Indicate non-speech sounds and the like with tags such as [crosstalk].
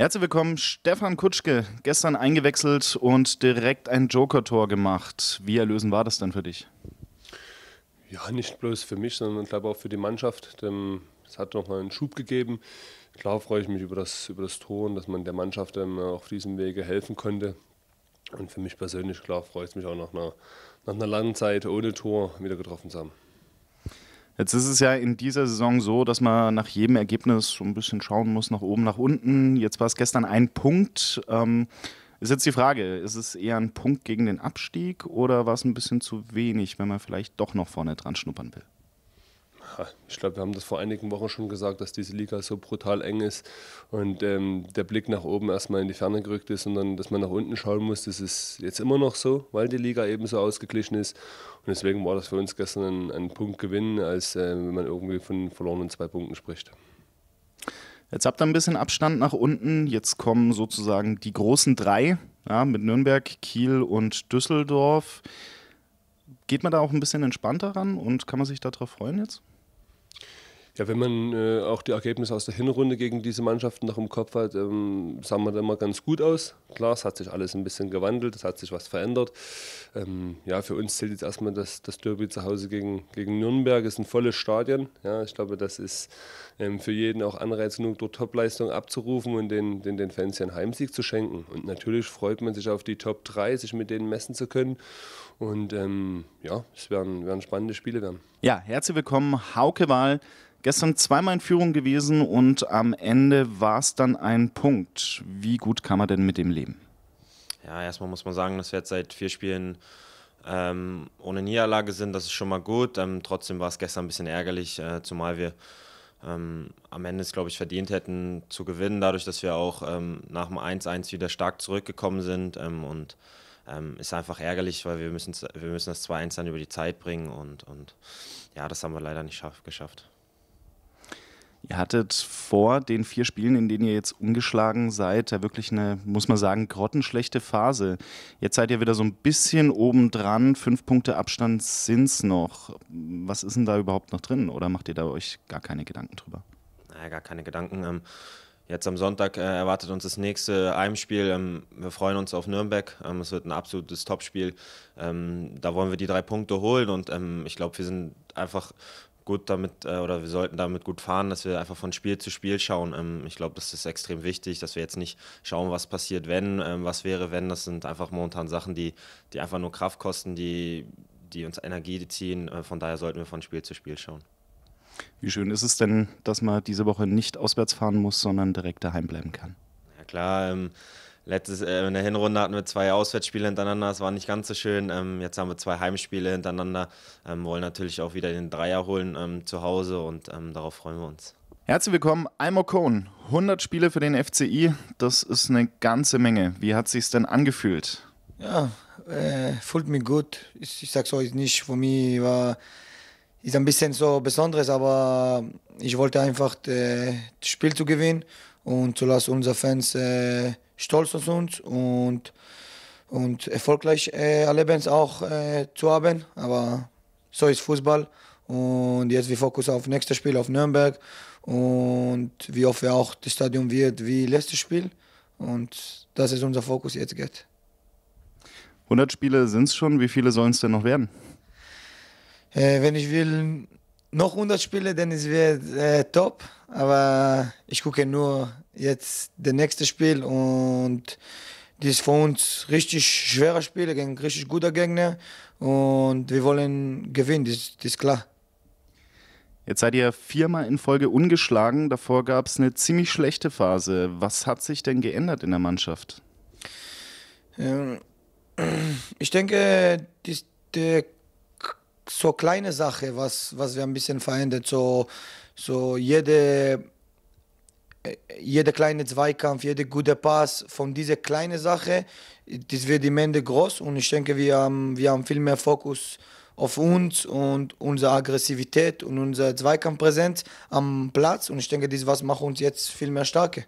Herzlich willkommen, Stefan Kutschke. Gestern eingewechselt und direkt ein Joker-Tor gemacht. Wie erlösend war das denn für dich? Ja, nicht bloß für mich, sondern ich glaube auch für die Mannschaft. Es hat nochmal einen Schub gegeben. Klar freue ich mich über das, über das Tor und dass man der Mannschaft auf diesem Wege helfen konnte. Und für mich persönlich, klar, freue ich mich auch nach einer, nach einer langen Zeit ohne Tor wieder getroffen zu haben. Jetzt ist es ja in dieser Saison so, dass man nach jedem Ergebnis so ein bisschen schauen muss, nach oben, nach unten. Jetzt war es gestern ein Punkt. Ähm, ist jetzt die Frage, ist es eher ein Punkt gegen den Abstieg oder war es ein bisschen zu wenig, wenn man vielleicht doch noch vorne dran schnuppern will? ich glaube, wir haben das vor einigen Wochen schon gesagt, dass diese Liga so brutal eng ist und ähm, der Blick nach oben erstmal in die Ferne gerückt ist und dann, dass man nach unten schauen muss, das ist jetzt immer noch so, weil die Liga eben so ausgeglichen ist. Und deswegen war das für uns gestern ein, ein Punkt gewinnen, als äh, wenn man irgendwie von verlorenen zwei Punkten spricht. Jetzt habt ihr ein bisschen Abstand nach unten. Jetzt kommen sozusagen die großen drei ja, mit Nürnberg, Kiel und Düsseldorf. Geht man da auch ein bisschen entspannter ran und kann man sich darauf freuen jetzt? Ja, wenn man äh, auch die Ergebnisse aus der Hinrunde gegen diese Mannschaften noch im Kopf hat, ähm, sahen wir da immer ganz gut aus. Klar, es hat sich alles ein bisschen gewandelt, es hat sich was verändert. Ähm, ja, für uns zählt jetzt erstmal das, das Derby zu Hause gegen, gegen Nürnberg. Es ist ein volles Stadion. Ja, ich glaube, das ist ähm, für jeden auch Anreiz genug, dort Topleistung abzurufen und den, den, den Fans hier einen Heimsieg zu schenken. Und natürlich freut man sich auf die Top 3, sich mit denen messen zu können. Und ähm, ja, es werden, werden spannende Spiele werden. Ja, herzlich willkommen, Hauke Wahl. Gestern zweimal in Führung gewesen und am Ende war es dann ein Punkt. Wie gut kann man denn mit dem leben? Ja, erstmal muss man sagen, dass wir jetzt seit vier Spielen ähm, ohne Niederlage sind. Das ist schon mal gut. Ähm, trotzdem war es gestern ein bisschen ärgerlich, äh, zumal wir ähm, am Ende es, glaube ich, verdient hätten zu gewinnen, dadurch, dass wir auch ähm, nach dem 1-1 wieder stark zurückgekommen sind. Ähm, und ähm, ist einfach ärgerlich, weil wir müssen, wir müssen das 2-1 dann über die Zeit bringen und, und ja, das haben wir leider nicht geschafft. Ihr hattet vor den vier Spielen, in denen ihr jetzt umgeschlagen seid, ja wirklich eine, muss man sagen, grottenschlechte Phase. Jetzt seid ihr wieder so ein bisschen obendran, fünf Punkte Abstand sind es noch. Was ist denn da überhaupt noch drin oder macht ihr da euch gar keine Gedanken drüber? Naja, gar keine Gedanken. Ähm, jetzt am Sonntag äh, erwartet uns das nächste Heimspiel. Ähm, wir freuen uns auf Nürnberg. Ähm, es wird ein absolutes Topspiel. da wollen wir die drei Punkte holen und ich glaube, wir sind einfach gut damit äh, oder wir sollten damit gut fahren, dass wir einfach von Spiel zu Spiel schauen. Ähm, ich glaube, das ist extrem wichtig, dass wir jetzt nicht schauen, was passiert, wenn, ähm, was wäre, wenn. Das sind einfach momentan Sachen, die, die einfach nur Kraft kosten, die, die uns Energie ziehen. Äh, von daher sollten wir von Spiel zu Spiel schauen. Wie schön ist es denn, dass man diese Woche nicht auswärts fahren muss, sondern direkt daheim bleiben kann? Ja klar, ähm, letztes, äh, in der Hinrunde hatten wir zwei Auswärtsspiele hintereinander, das war nicht ganz so schön. Ähm, jetzt haben wir zwei Heimspiele hintereinander, ähm, wollen natürlich auch wieder den Dreier holen ähm, zu Hause und ähm, darauf freuen wir uns. Herzlich willkommen, Almo Cohn. 100 Spiele für den FCI, das ist eine ganze Menge. Wie hat sich's denn angefühlt? Ja, äh, fühlt mich gut. Ich, ich sag so, ist nicht für mich war ist ein bisschen so Besonderes, aber ich wollte einfach äh, das Spiel zu gewinnen und zu lassen unsere Fans äh, stolz auf uns und, und erfolgreich äh, erleben auch äh, zu haben. Aber so ist Fußball. Und jetzt wir fokussieren auf das nächste Spiel auf Nürnberg und wie hoffen wir auch das Stadion wird wie letztes Spiel. Und das ist unser Fokus jetzt geht. 100 Spiele sind es schon. Wie viele sollen es denn noch werden? Äh, wenn ich will noch 100 Spiele, dann ist wird äh, top. Aber ich gucke nur jetzt das nächste Spiel und das ist für uns richtig schweres Spiel gegen richtig gute Gegner und wir wollen gewinnen, das, das ist klar. Jetzt seid ihr viermal in Folge ungeschlagen, davor gab es eine ziemlich schlechte Phase. Was hat sich denn geändert in der Mannschaft? Ähm, [clears throat] ich denke, das, die, so kleine Sache, was, was wir ein bisschen verändert, so, so jede jeder kleine Zweikampf, jeder gute Pass, von dieser kleinen Sache, das wird im Ende groß und ich denke, wir haben, wir haben viel mehr Fokus auf uns und unsere Aggressivität und unsere Zweikampfpräsenz am Platz und ich denke, das was macht uns jetzt viel mehr starke.